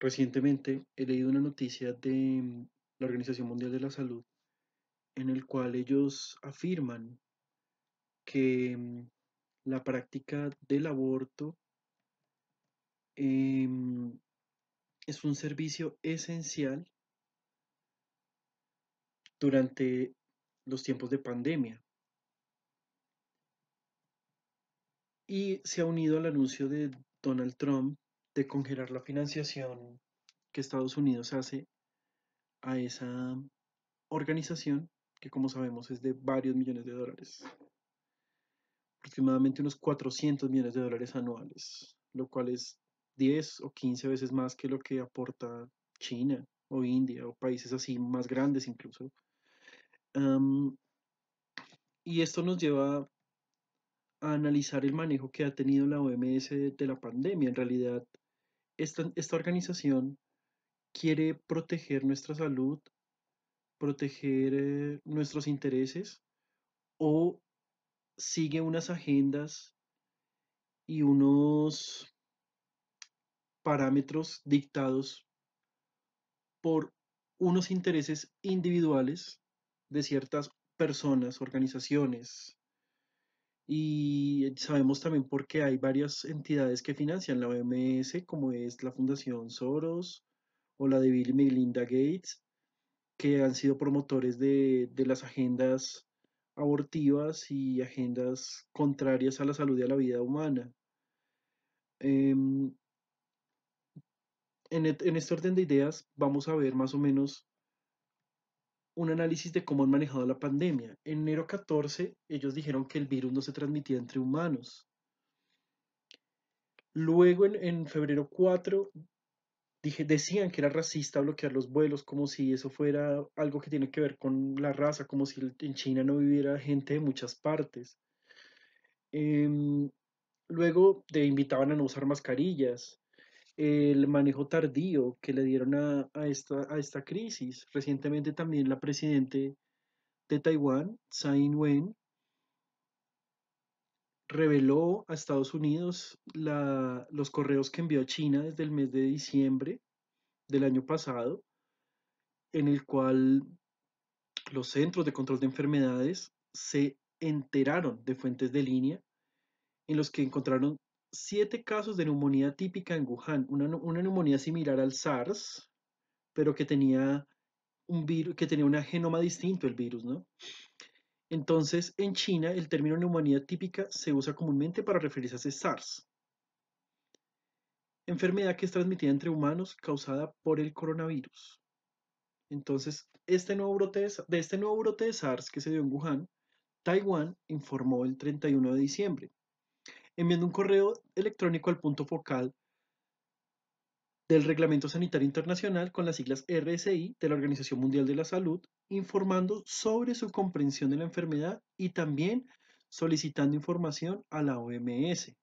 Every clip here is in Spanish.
Recientemente he leído una noticia de mm, la Organización Mundial de la Salud en el cual ellos afirman que mm, la práctica del aborto em, es un servicio esencial durante los tiempos de pandemia. Y se ha unido al anuncio de Donald Trump de congelar la financiación que Estados Unidos hace a esa organización, que como sabemos es de varios millones de dólares, aproximadamente unos 400 millones de dólares anuales, lo cual es 10 o 15 veces más que lo que aporta China o India o países así más grandes incluso. y esto nos lleva a analizar el manejo que ha tenido la OMS de la pandemia. En realidad, esta, organización quiere proteger nuestra salud, proteger eh, nuestros intereses o sigue unas agendas y unos parámetros dictados por unos intereses individuales de ciertas personas, organizaciones, y sabemos también porque hay varias entidades que financian la OMS, como es la Fundación Soros o la de Bill y Melinda Gates, que han sido promotores de, las agendas abortivas y agendas contrarias a la salud y a la vida humana. Em, en, en este orden de ideas vamos a ver más o menos un análisis de cómo han manejado la pandemia. En enero 14, ellos dijeron que el virus no se transmitía entre humanos. Luego, en, febrero 4, decían que era racista bloquear los vuelos, como si eso fuera algo que tiene que ver con la raza, como si en China no viviera gente de muchas partes. Em, luego, te invitaban a no usar mascarillas el manejo tardío que le dieron a, esta, crisis. Recientemente también la presidente de Taiwán, Tsai Ing-wen, reveló a Estados Unidos los correos que envió a China desde el mes de diciembre del año pasado, en el cual los centros de control de enfermedades se enteraron de fuentes de línea en los que encontraron siete casos de neumonía típica en Wuhan, una, neumonía similar al SARS, pero que tenía un virus, que tenía un genoma distinto el virus, ¿no? Entonces, en China, el término neumonía típica se usa comúnmente para referirse a ese SARS, enfermedad que es transmitida entre humanos causada por el coronavirus. Entonces, este nuevo brote de, de este nuevo brote de SARS que se dio en Wuhan, Taiwán informó el 31 de diciembre enviando un correo electrónico al punto focal del Reglamento Sanitario Internacional con las siglas RSI de la Organización Mundial de la Salud, informando sobre su comprensión de la enfermedad y también solicitando información a la OMS.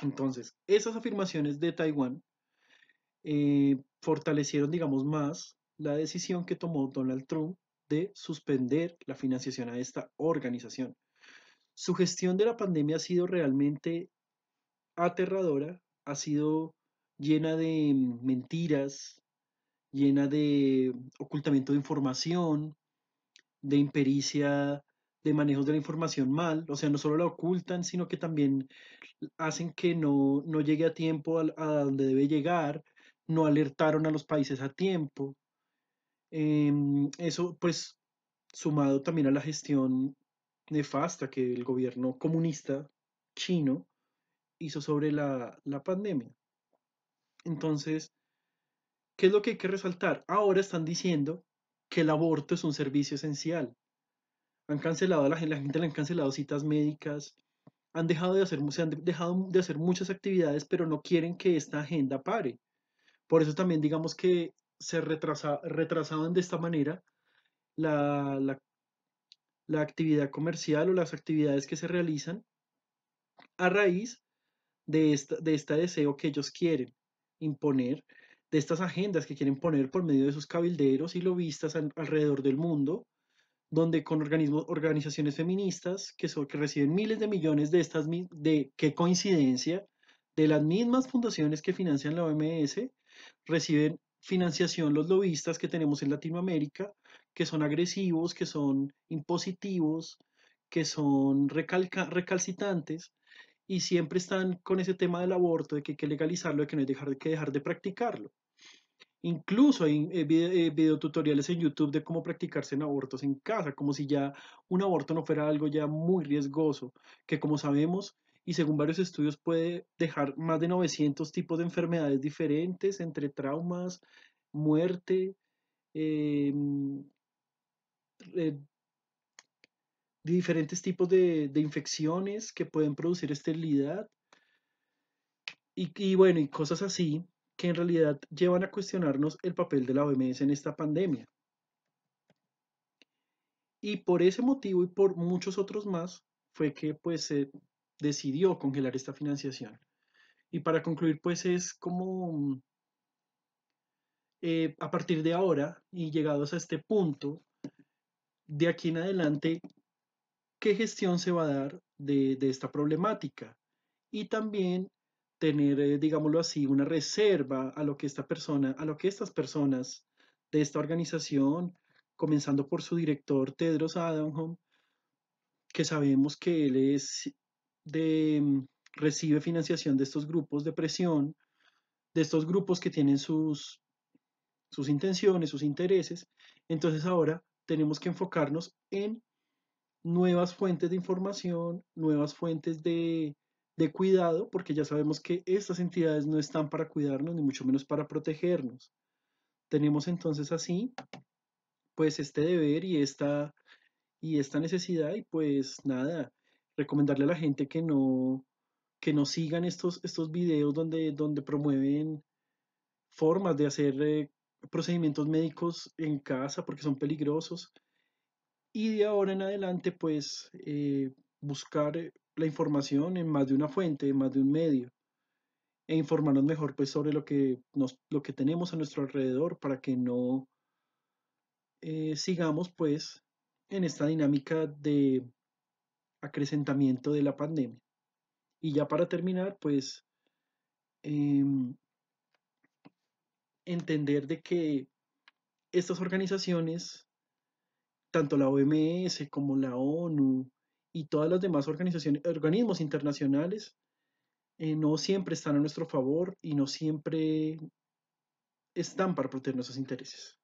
Entonces, esas afirmaciones de Taiwán eh, fortalecieron, digamos, más la decisión que tomó Donald Trump de suspender la financiación a esta organización. Su gestión de la pandemia ha sido realmente aterradora, ha sido llena de mentiras, llena de ocultamiento de información, de impericia de manejo de la información mal, o sea, no solo la ocultan, sino que también hacen que no, llegue a tiempo a, donde debe llegar, no alertaron a los países a tiempo. Em, eso pues sumado también a la gestión nefasta que el gobierno comunista chino hizo sobre la, pandemia. Entonces, ¿qué es lo que hay que resaltar? Ahora están diciendo que el aborto es un servicio esencial. Han cancelado a la gente, la le han cancelado citas médicas, han dejado de hacer, se han dejado de hacer muchas actividades, pero no quieren que esta agenda pare. Por eso también digamos que se retrasa, retrasaban de esta manera la, la actividad comercial o las actividades que se realizan a raíz de, de este deseo que ellos quieren imponer, de estas agendas que quieren poner por medio de sus cabilderos y lobistas alrededor del mundo, donde con organismos, organizaciones feministas que, son, que reciben miles de millones de estas, de qué coincidencia, de las mismas fundaciones que financian la OMS, reciben financiación los lobistas que tenemos en Latinoamérica que son agresivos, que son impositivos, que son recalcitrantes recalcitantes y siempre están con ese tema del aborto, de que hay que legalizarlo, de que no hay dejar, que dejar de practicarlo. Incluso hay eh, eh, videotutoriales en YouTube de cómo practicarse en abortos en casa, como si ya un aborto no fuera algo ya muy riesgoso, que como sabemos y según varios estudios puede dejar más de 900 tipos de enfermedades diferentes, entre traumas, muerte, em, eh, diferentes tipos de, de, infecciones que pueden producir esterilidad y, y bueno, y cosas así que en realidad llevan a cuestionarnos el papel de la OMS en esta pandemia. Y por ese motivo y por muchos otros más fue que pues se decidió congelar esta financiación. Y para concluir pues es como eh, a partir de ahora y llegados a este punto de aquí en adelante qué gestión se va a dar de, esta problemática y también tener, eh, digámoslo así, una reserva a lo que esta persona, a lo que estas personas de esta organización, comenzando por su director Tedros Adhanom, que sabemos que él es de, mm, recibe financiación de estos grupos de presión, de estos grupos que tienen sus, sus intenciones, sus intereses. Entonces ahora tenemos que enfocarnos en nuevas fuentes de información, nuevas fuentes de, cuidado, porque ya sabemos que estas entidades no están para cuidarnos, ni mucho menos para protegernos. Tenemos entonces así, pues este deber y esta, y esta necesidad, y pues nada, recomendarle a la gente que no, que no sigan estos, estos videos donde, donde promueven formas de hacer eh, procedimientos médicos en casa porque son peligrosos. Y de ahora en adelante, pues, eh, buscar la información en más de una fuente, en más de un medio, e informarnos mejor, pues, sobre lo que, lo que tenemos a nuestro alrededor para que no eh, sigamos, pues, en esta dinámica de acrecentamiento de la pandemia. Y ya para terminar, pues, em, entender de que estas organizaciones, tanto la OMS como la ONU y todas las demás organizaciones, organismos internacionales, eh, no siempre están a nuestro favor y no siempre están para proteger nuestros intereses.